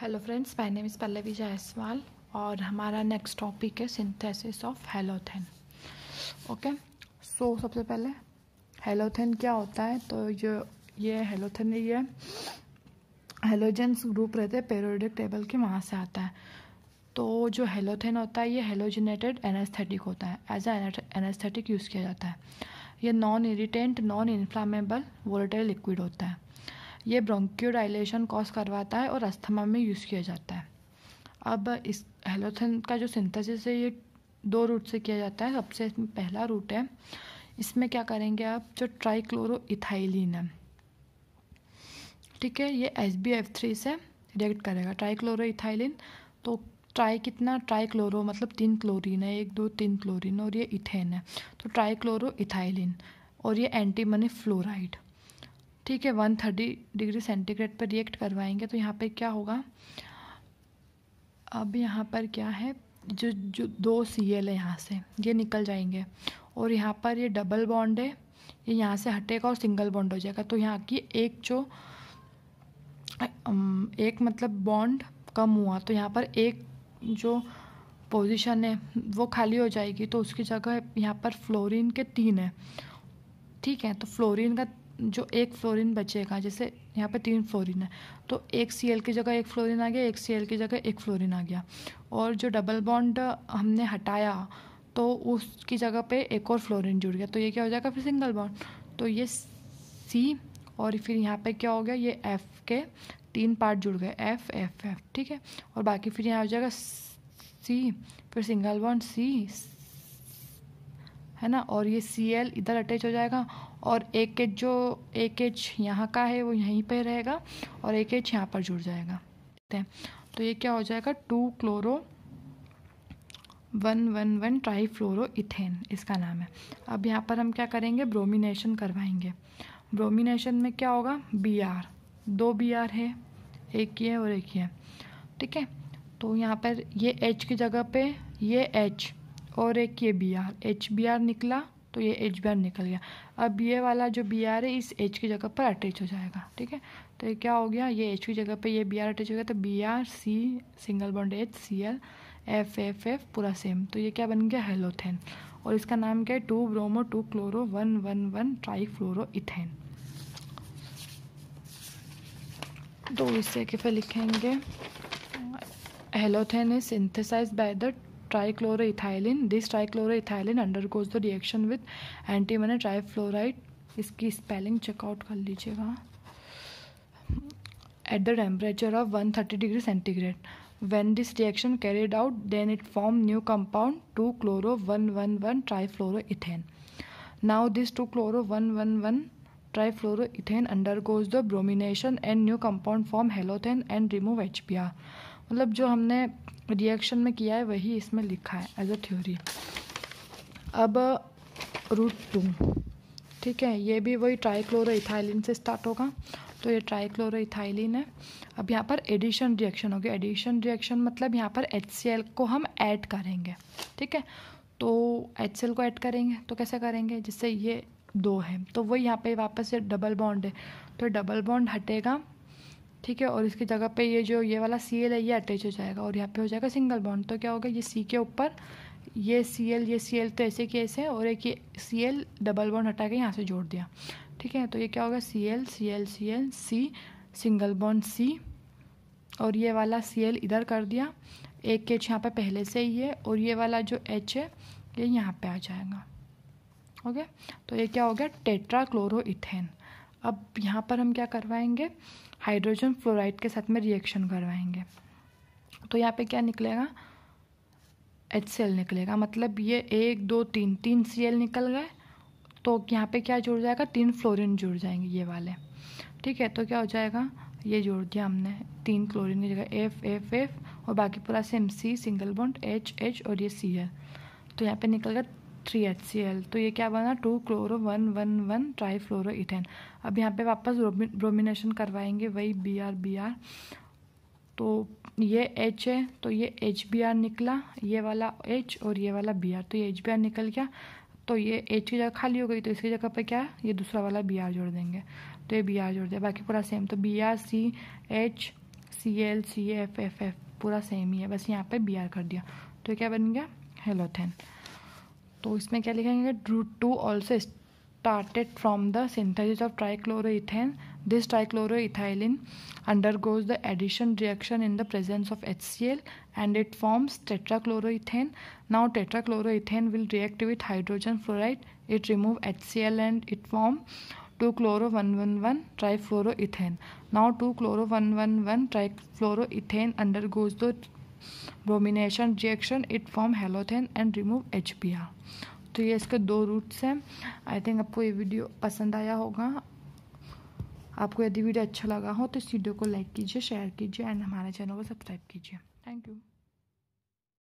hello friends my name is Pallavi Jaiswal और हमारा next topic है synthesis of halothane okay so सबसे पहले हेलोथेन क्या होता है तो ये ये हेलोथेन ये हेलोजेंस ग्रुप रहते हैं पेरोडिक टेबल के वहाँ से आता है तो जो हेलोथेन होता है ये हेलोजिनेटेड एनेस्थेटिक होता है एज अ एनेस्थेटिक यूज़ किया जाता है ये non irritant non inflammable volatile liquid होता है ये ब्रोंक्योडाइलेशन कॉज करवाता है और अस्थमा में यूज़ किया जाता है अब इस हेलोथन का जो सिंथेसिस है ये दो रूट से किया जाता है सबसे पहला रूट है इसमें क्या करेंगे आप जो ट्राईक्लोरो इथाइलिन है ठीक है ये एस बी एफ थ्री से रिएक्ट करेगा ट्राईक्लोरो इथाइलिन तो ट्राई कितना ट्राईक्लोरो मतलब तीन क्लोरीन है एक दो तीन क्लोरीन और ये इथेन है तो ट्राईक्लोरो इथाइलिन और ये एंटीमनी फ्लोराइड ठीक है वन थर्टी डिग्री सेंटीग्रेड पर रिएक्ट करवाएंगे तो यहाँ पर क्या होगा अब यहाँ पर क्या है जो जो दो सी एल है यहाँ से ये निकल जाएंगे और यहाँ पर ये डबल बॉन्ड है ये यहाँ से हटेगा और सिंगल बॉन्ड हो जाएगा तो यहाँ की एक जो एक मतलब बॉन्ड कम हुआ तो यहाँ पर एक जो पोजीशन है वो खाली हो जाएगी तो उसकी जगह यहाँ पर फ्लोरीन के तीन है ठीक है तो फ्लोरीन का जो एक फ्लोरिन बचेगा जैसे यहाँ पर तीन फ्लोरिन है तो एक सी की जगह एक फ्लोरिन आ गया एक सी की जगह एक फ्लोरिन आ गया और जो डबल बॉन्ड हमने हटाया तो उसकी जगह पे एक और फ्लोरिन जुड़ गया तो ये क्या हो जाएगा फिर सिंगल बॉन्ड तो ये सी और फिर यहाँ पे क्या हो गया ये एफ़ के तीन पार्ट जुड़ गए एफ़ एफ़ एफ़ ठीक है और बाकी फिर यहाँ हो जाएगा सी फिर सिंगल बॉन्ड सी है ना और ये सी एल इधर अटैच हो जाएगा और एक एच जो एक एच यहाँ का है वो यहीं पे रहेगा और एक एच यहाँ पर जुड़ जाएगा ठीक है तो ये क्या हो जाएगा two chloro one one one tri fluoro ethane इसका नाम है अब यहाँ पर हम क्या करेंगे ब्रोमिनेशन करवाएंगे ब्रोमिनेशन में क्या होगा बी आर दो बी आर है एक ही है और एक ही है ठीक है तो यहाँ पर ये एच की जगह पे ये एच और एक ये B R H B R निकला तो ये एच बी आर निकल गया अब ये वाला जो बी आर है इस एच की जगह पर अटैच हो जाएगा ठीक है तो ये क्या हो गया ये एच की जगह पर ये बी आर अटैच हो गया तो B R C single bond H C L F F F पूरा सेम तो ये क्या बन गया हेलोथेन और इसका नाम क्या है two bromo two chloro one one one tri fluoro ethane तो इससे के फिर लिखेंगे halothane is synthesise by the trichloroethylene this trichloroethylene undergoes the reaction with antimony trifluoride इसकी स्पेलिंग चेकआउट कर लीजिएगा at the temperature of one thirty degree centigrade when this reaction carried out then it form new compound two chloro one one one trifluoroethane now this two chloro one one one ट्राईफ्लोरोन undergoes the bromination and new compound form halothane and remove H B R मतलब जो हमने reaction में किया है वही इसमें लिखा है एज अ थ्योरी अब रूट टू ठीक है ये भी वही ट्राईक्लोरोथाइलिन से स्टार्ट होगा तो ये ट्राईक्लोरोथाइलिन है अब यहाँ पर एडिशन रिएक्शन होगी एडिशन रिएक्शन मतलब यहाँ पर एच को हम ऐड करेंगे ठीक है तो एच को ऐड करेंगे तो कैसे करेंगे जिससे ये दो है तो वही यहाँ पे वापस ये डबल बॉन्ड है तो डबल बॉन्ड हटेगा ठीक है और इसकी जगह पे ये जो ये वाला सी एल है ये अटैच हो जाएगा और यहाँ पे हो जाएगा सिंगल बॉन्ड तो क्या होगा ये सी के ऊपर ये सी एल ये सी एल तो ऐसे के ऐसे और एक ये सी एल डबल बॉन्ड हटा के यहाँ से जोड़ दिया ठीक है तो ये क्या होगा C L C L C L C single bond C और ये वाला सी एल इधर कर दिया एक एच यहाँ पर पहले से ही है और ये वाला जो एच है ये यहाँ पर आ जाएगा ओके तो ये क्या हो गया टेट्रा क्लोरो इथेन अब यहाँ पर हम क्या करवाएंगे हाइड्रोजन फ्लोराइड के साथ में रिएक्शन करवाएंगे तो यहाँ पे क्या निकलेगा एच सी एल निकलेगा मतलब ये एक दो तीन तीन सी एल निकल गए तो यहाँ पे क्या जुड़ जाएगा तीन फ्लोरीन जुड़ जाएंगे ये वाले ठीक है तो क्या हो जाएगा ये जोड़ दिया हमने तीन क्लोरीन की जगह एफ एफ एफ और बाकी पूरा same C single bond H H और ये सी एल तो यहाँ पे निकल गया थ्री एच सी एल तो ये क्या बना two chloro one one one tri fluoro ethane अब यहाँ पे वापस ब्रोमिनेशन करवाएंगे वही बी आर बी आर तो ये एच है तो ये एच बी आर निकला ये वाला एच और ये वाला बी आर तो ये एच बी आर निकल गया तो ये एच की जगह खाली हो गई तो इसकी जगह पर क्या ये दूसरा वाला बी आर जोड़ देंगे तो ये बी आर जोड़ दिया बाकी पूरा सेम तो B R C H C L C F F F पूरा सेम ही है बस यहाँ पे बी आर कर दिया तो क्या बन गया हेलोथेन तो इसमें क्या लिखेंगे ड्रू two also started from the synthesis of trichloroethane this trichloroethylene undergoes the addition reaction in the presence of H C L and it forms tetrachloroethane now tetrachloroethane will react with hydrogen fluoride it remove H C L and it form two chloro one one one tri fluoroethane now two chloro one one one tri fluoroethane undergoes the bromination reaction it form halothane and remove H तो ये इसके दो roots हैं I think आपको ये video पसंद आया होगा आपको यदि वीडियो अच्छा लगा हो तो इस वीडियो को लाइक कीजिए शेयर कीजिए एंड हमारे चैनल को सब्सक्राइब कीजिए थैंक यू